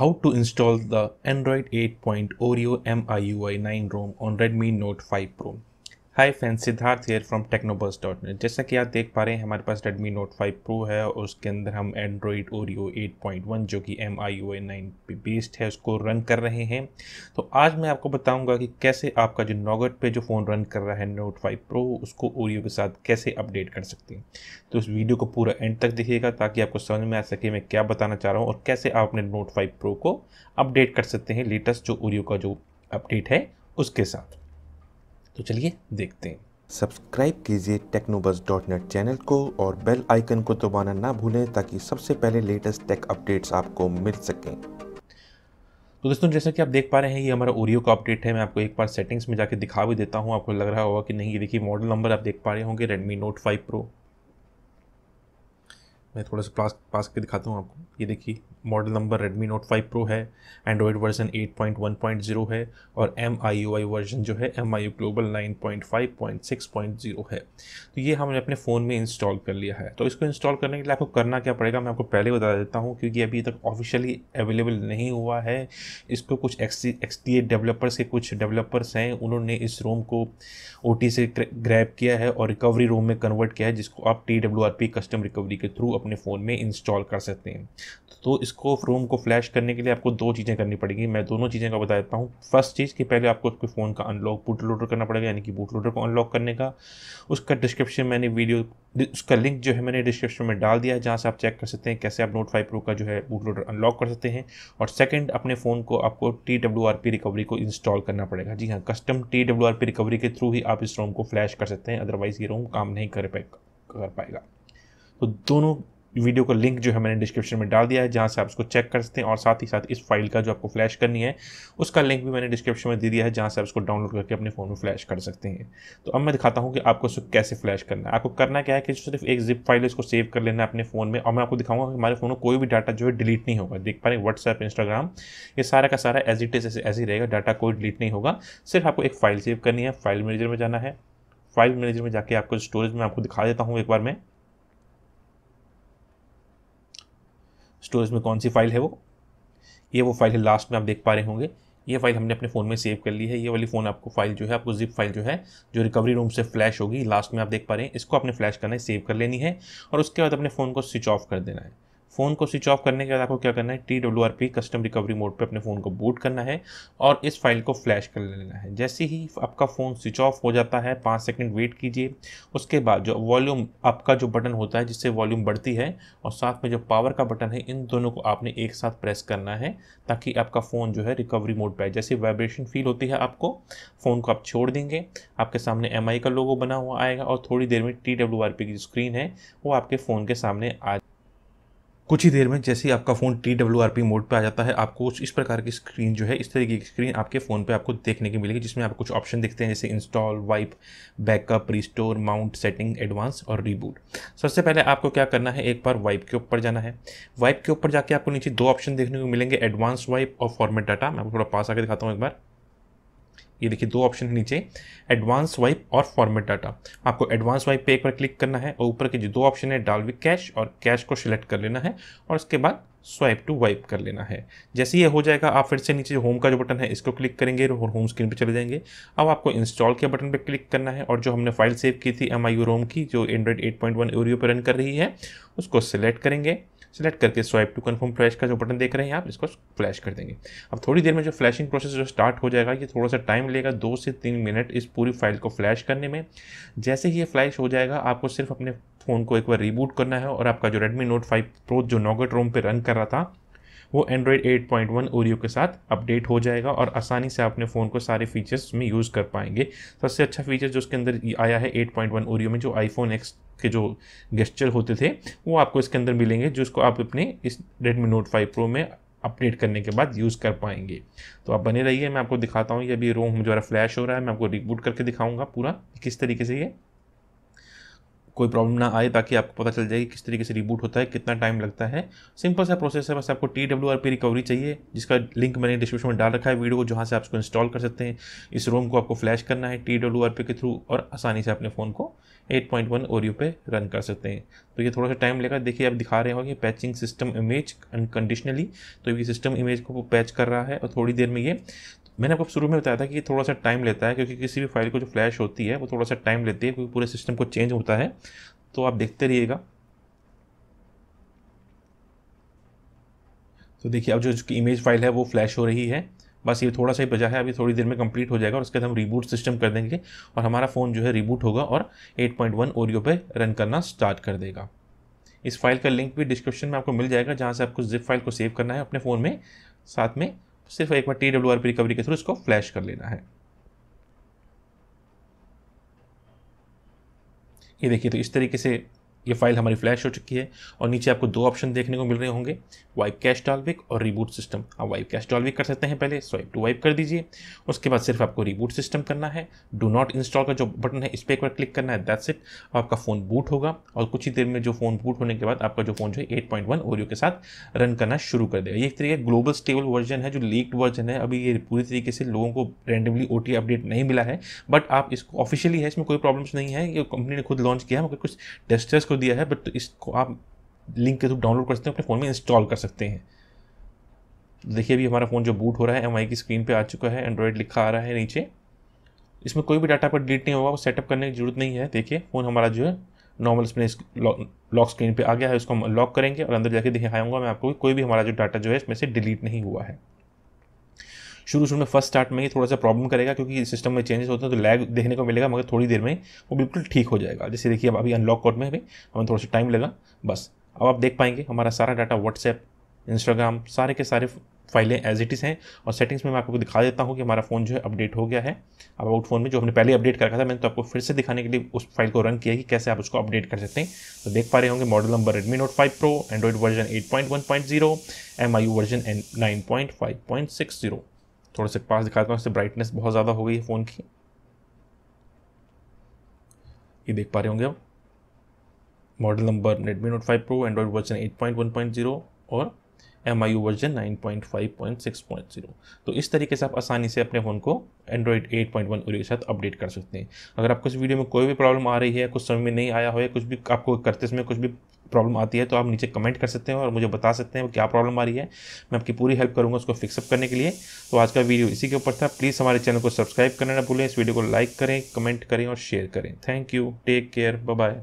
how to install the Android 8.0 Oreo MIUI 9 ROM on Redmi Note 5 Pro. Hi fan Siddharth here from dot net जैसा कि आप देख पा रहे हैं हमारे पास Redmi Note 5 Pro है और उसके अंदर हम Android Oreo 8.1 जो कि एम आई ओ नाइन पे बेस्ड है उसको रन कर रहे हैं तो आज मैं आपको बताऊंगा कि कैसे आपका जो नॉगट पे जो फ़ोन रन कर रहा है Note 5 Pro उसको Oreo के साथ कैसे अपडेट कर सकते हैं तो उस वीडियो को पूरा एंड तक देखिएगा ताकि आपको समझ में आ सके मैं क्या बताना चाह रहा हूँ और कैसे आप अपने नोट फाइव प्रो को अपडेट कर सकते हैं लेटेस्ट जो ओरियो का जो अपडेट है उसके साथ तो चलिए देखते हैं सब्सक्राइब कीजिए टेक्नोबस डॉट नेट चैनल को और बेल आइकन को दबाना ना भूलें ताकि सबसे पहले लेटेस्ट टेक अपडेट्स आपको मिल सकें तो दोस्तों जैसा कि आप देख पा रहे हैं ये हमारा ओरियो का अपडेट है मैं आपको एक बार सेटिंग्स में जाके दिखा भी देता हूँ आपको लग रहा होगा कि नहीं ये देखिए मॉडल नंबर आप देख पा रहे होंगे रेडमी नोट फाइव प्रो मैं थोड़ा सा पास पास करके दिखाता हूँ आपको ये देखिए model number Redmi Note 5 Pro है एंड्रॉयड वर्जन 8.1.0 है और एम आई आई वर्जन जो है एम आई यू ग्लोबल 9.5.6.0 है तो ये हमने अपने फ़ोन में इंस्टॉल कर लिया है तो इसको इंस्टॉल करने के लिए आपको करना क्या पड़ेगा मैं आपको पहले बता देता हूँ क्योंकि अभी तक ऑफिशियली अवेलेबल नहीं हुआ है इसको कुछ एक्स टी डेवलपर्स के कुछ डेवलपर्स हैं उन्होंने इस रोम को ओ से ग्रैप किया है और रिकवरी रोम में कन्वर्ट किया है जिसको आप T W R P custom recovery के थ्रू अपने फ़ोन में इंस्टॉल कर सकते हैं तो इसको रोम को फ्लैश करने के लिए आपको दो चीज़ें करनी पड़ेगी मैं दोनों चीज़ें का बता देता हूँ फर्स्ट चीज़ कि पहले आपको उसके फ़ोन का अनलॉक बूट लोडर करना पड़ेगा यानी कि बूट लोडर को अनलॉक करने का उसका डिस्क्रिप्शन मैंने वीडियो उसका लिंक जो है मैंने डिस्क्रिप्शन में डाल दिया है जहाँ से आप चेक कर सकते हैं कैसे आप नोट फाइव प्रो का जो है बूट लोडर अनलॉक कर सकते हैं और सेकेंड अपने फ़ोन को आपको T W R P recovery को इंस्टॉल करना पड़ेगा जी हाँ custom T W R P recovery के थ्रू ही आप इस रोम को फ्लैश कर सकते हैं अदरवाइज़ ये रोम काम नहीं कर पाएगा कर पाएगा तो दोनों वीडियो का लिंक जो है मैंने डिस्क्रिप्शन में डाल दिया है जहाँ से आप उसको चेक कर सकते हैं और साथ ही साथ इस फाइल का जो आपको फ्लैश करनी है उसका लिंक भी मैंने डिस्क्रिप्शन में दे दिया है जहाँ से आप उसको डाउनलोड करके अपने फ़ोन में फ्लैश कर सकते हैं तो अब मैं दिखाता हूँ कि आपको उसको कैसे फ्लैश करना है आपको करना क्या है कि सिर्फ एक जिप फाइल इसको सेव कर लेना है अपने फ़ोन में और मैं आपको दिखाऊंगा कि हमारे फ़ोन में कोई भी डाटा जो है डिलीट नहीं होगा देख पा रहे व्हाट्सएप इंस्टाग्राम ये सारा का सारा एज इट इज ऐसे ही रहेगा डाटा कोई डिलीट नहीं होगा सिर्फ आपको एक फाइल सेव करनी है फाइल मैनेजर में जाना है फाइल मैनेजर में जाके आपको स्टोरेज में आपको दिखा देता हूँ एक बार मैं स्टोरेज में कौन सी फाइल है वो ये वो फाइल है लास्ट में आप देख पा रहे होंगे ये फाइल हमने अपने फ़ोन में सेव कर ली है ये वाली फ़ोन आपको फाइल जो है आपको जिप फाइल जो है जो रिकवरी रूम से फ्लैश होगी लास्ट में आप देख पा रहे हैं इसको आपने फ्लैश करना है सेव कर लेनी है और उसके बाद अपने फ़ोन को स्विच ऑफ कर देना है फ़ोन को स्विच ऑफ करने के बाद आपको क्या करना है T W R P custom recovery mode पे अपने फ़ोन को बूट करना है और इस फाइल को फ्लैश कर लेना है जैसे ही आपका फ़ोन स्विच ऑफ हो जाता है पाँच सेकंड वेट कीजिए उसके बाद जो वॉल्यूम आपका जो बटन होता है जिससे वॉल्यूम बढ़ती है और साथ में जो पावर का बटन है इन दोनों को आपने एक साथ प्रेस करना है ताकि आपका फ़ोन जो है रिकवरी मोड पर जैसे वाइब्रेशन फील होती है आपको फ़ोन को आप छोड़ देंगे आपके सामने एम का लोगो बना हुआ आएगा और थोड़ी देर में टी डब्ल्यू आर पी की स्क्रीन है वो आपके फ़ोन के सामने आ कुछ ही देर में जैसे ही आपका phone T W R P mode पर आ जाता है आपको इस प्रकार की स्क्रीन जो है इस तरीके की स्क्रीन आपके फ़ोन पे आपको देखने की मिलेगी जिसमें आप कुछ ऑप्शन देखते हैं जैसे install wipe backup restore mount setting advance और रीबूट सबसे पहले आपको क्या करना है एक बार वाइप के ऊपर जाना है वाइप के ऊपर जाके आपको नीचे दो ऑप्शन देखने को मिलेंगे एडवांस वाइप और फॉर्मेट डाटा मैं आपको थोड़ा पास आकर दिखाता हूँ एक बार ये देखिए दो ऑप्शन है नीचे एडवांस वाइप और फॉर्मेट डाटा आपको एडवांस वाइप पे एक बार क्लिक करना है और ऊपर के जो दो ऑप्शन है विक कैश और कैश को सिलेक्ट कर लेना है और उसके बाद स्वाइप टू वाइप कर लेना है जैसे ये हो जाएगा आप फिर से नीचे होम का जो बटन है इसको क्लिक करेंगे और होम स्क्रीन पे चले जाएंगे अब आपको इंस्टॉल के बटन पे क्लिक करना है और जो हमने फाइल सेव की थी एम आई रोम की जो Android eight point one Oreo पर रन कर रही है उसको सिलेक्ट करेंगे सेलेक्ट करके स्वाइप टू कन्फर्म फ्लैश का जो बटन देख रहे हैं आप इसको फ्लैश कर देंगे अब थोड़ी देर में जो फ्लैशिंग प्रोसेस जो स्टार्ट हो जाएगा ये थोड़ा सा टाइम लेगा दो से तीन मिनट इस पूरी फाइल को फ्लैश करने में जैसे ही ये फ्लैश हो जाएगा आपको सिर्फ अपने फ़ोन को एक बार रिबूट करना है और आपका जो रेडमी नोट फाइव प्रो जो नोगेट रोम पर रन कर रहा था वो एंड्रॉयड 8.1 ओरियो के साथ अपडेट हो जाएगा और आसानी से अपने फ़ोन को सारे फीचर्स में यूज़ कर पाएंगे सबसे अच्छा फीचर जो उसके अंदर आया है 8.1 ओरियो में जो आईफोन एक्स के जो गेस्चर होते थे वो आपको इसके अंदर मिलेंगे जिसको आप अपने इस रेडमी नोट फाइव प्रो में अपडेट करने के बाद यूज़ कर पाएंगे तो आप बने रहिए मैं आपको दिखाता हूँ ये अभी रोम जो है फ्लैश हो रहा है मैं आपको रिबूट करके दिखाऊंगा पूरा किस तरीके से ये कोई प्रॉब्लम ना आए ताकि आपको पता चल जाए कि किस तरीके से रिबूट होता है कितना टाइम लगता है सिंपल सा प्रोसेस है बस आपको T W R P recovery चाहिए जिसका लिंक मैंने डिस्क्रिप्शन में डाल रखा है वीडियो को जहाँ से आप इसको इंस्टॉल कर सकते हैं इस रोम को आपको फ्लैश करना है टी डब्ल्यू आर पी के थ्रू और आसानी से अपने फ़ोन को एट पॉइंट वन ओरियो पे रन कर सकते हैं तो ये थोड़ा सा टाइम लेगा देखिए आप दिखा रहे होंगे पैचिंग सिस्टम इमेज अनकंडीशनली तो ये सिस्टम इमेज को पैच कर रहा है और थोड़ी देर में ये मैंने आपको शुरू में बताया था कि थोड़ा सा टाइम लेता है क्योंकि किसी भी फाइल को जो फ्लैश होती है वो थोड़ा सा टाइम लेती है क्योंकि पूरे सिस्टम को चेंज होता है तो आप देखते रहिएगा तो देखिए अब जो इसकी इमेज फाइल है वो फ्लैश हो रही है बस ये थोड़ा सा ही बजा है अभी थोड़ी देर में कंप्लीट हो जाएगा और उसके बाद हम रिबूट सिस्टम कर देंगे और हमारा फ़ोन जो है रिबूट होगा और 8.1 पॉइंट ओरियो पर रन करना स्टार्ट कर देगा इस फाइल का लिंक भी डिस्क्रिप्शन में आपको मिल जाएगा जहाँ से आपको जिप फाइल को सेव करना है अपने फ़ोन में साथ में सिर्फ एक बार T W R P recovery के थ्रू इसको फ्लैश कर लेना है ये देखिए तो इस तरीके से ये फाइल हमारी फ्लैश हो चुकी है और नीचे आपको दो ऑप्शन देखने को मिल रहे होंगे वाइप कैश डालविक और रिबूट सिस्टम आप वाइप कैश डालविक कर सकते हैं पहले स्वाइप टू वाइप कर दीजिए उसके बाद सिर्फ आपको रिबूट सिस्टम करना है डू नॉट इंस्टॉल का जो बटन है इस पर एक बार क्लिक करना है दैट्स इट आपका फ़ोन बूट होगा और कुछ ही देर में जो फ़ोन बूट होने के बाद आपका जो फ़ोन जो है एट पॉइंट वन ओरियो के साथ रन करना शुरू कर देगा ये एक तरीके ग्लोबल स्टेबल वर्जन है जो लीक्ड वर्जन है अभी ये पूरी तरीके से लोगों को रेंडमली ओ अपडेट नहीं मिला है बट आप इसको ऑफिशियली है इसमें कोई प्रॉब्लम्स नहीं है ये कंपनी ने खुद लॉन्च किया है मगर कुछ टेस्टर्स को दिया है बट इसको आप लिंक के थ्रू डाउनलोड कर सकते हैं अपने फ़ोन में इंस्टॉल कर सकते हैं देखिए अभी हमारा फ़ोन जो बूट हो रहा है एम की स्क्रीन पर आ चुका है एंड्रॉयड लिखा आ रहा है नीचे इसमें कोई भी डाटा पर डिलीट नहीं होगा वो सेटअप करने की जरूरत नहीं है देखिए फ़ोन हमारा जो है नॉर्मल इसमें लॉक स्क्रीन पे आ गया है उसको हम लॉक करेंगे और अंदर जाके दिखाऊंगा मैं आपको कोई भी हमारा जो डाटा जो है इसमें से डिलीट नहीं हुआ है शुरू शुरू में फर्स्ट स्टार्ट में ही थोड़ा सा प्रॉब्लम करेगा क्योंकि सिस्टम में चेंजेस होते हैं तो लैग देखने को मिलेगा मगर थोड़ी देर में वो बिल्कुल ठीक हो जाएगा जैसे देखिए अब अभी अनलॉक कोड में भी हमें थोड़ा सा टाइम लगा बस अब आप देख पाएंगे हमारा सारा डाटा व्हाट्सएप इंस्टाग्राम सारे के सारे फाइलें एज इट इज़ हैं और सेटिंग्स में मैं आपको दिखा देता हूँ कि हमारा फ़ोन जो है अपडेट हो गया है अब आउट फ़ोन में जो हमने पहले अपडेट कर रखा था मैंने तो आपको फिर से दिखाने के लिए उस फाइल को रन किया कि कैसे आप उसको अपडेट कर सकते हैं तो देख पा रहे होंगे model number Redmi note five pro Android version eight point one point zero M I U version nine point five point six zero थोड़ा से पास दिखाता हूँ इससे ब्राइटनेस बहुत ज़्यादा हो गई है फ़ोन की ये देख पा रहे होंगे आप model number Redmi note five pro Android version eight point one point zero और M I U version nine point five point six point zero तो इस तरीके से आप आसानी से अपने फ़ोन को एंड्रॉइड एट पॉइंट वन के साथ अपडेट कर सकते हैं अगर आपको इस वीडियो में कोई भी प्रॉब्लम आ रही है कुछ समय में नहीं आया हो या कुछ भी आपको करते समय कुछ भी प्रॉब्लम आती है तो आप नीचे कमेंट कर सकते हैं और मुझे बता सकते हैं क्या प्रॉब्लम आ रही है मैं आपकी पूरी हेल्प करूँगा उसको फिक्सअप करने के लिए तो आज का वीडियो इसी के ऊपर था प्लीज़ हमारे चैनल को सब्सक्राइब करना ना भूलें इस वीडियो को लाइक करें कमेंट करें और शेयर करें thank you take care bye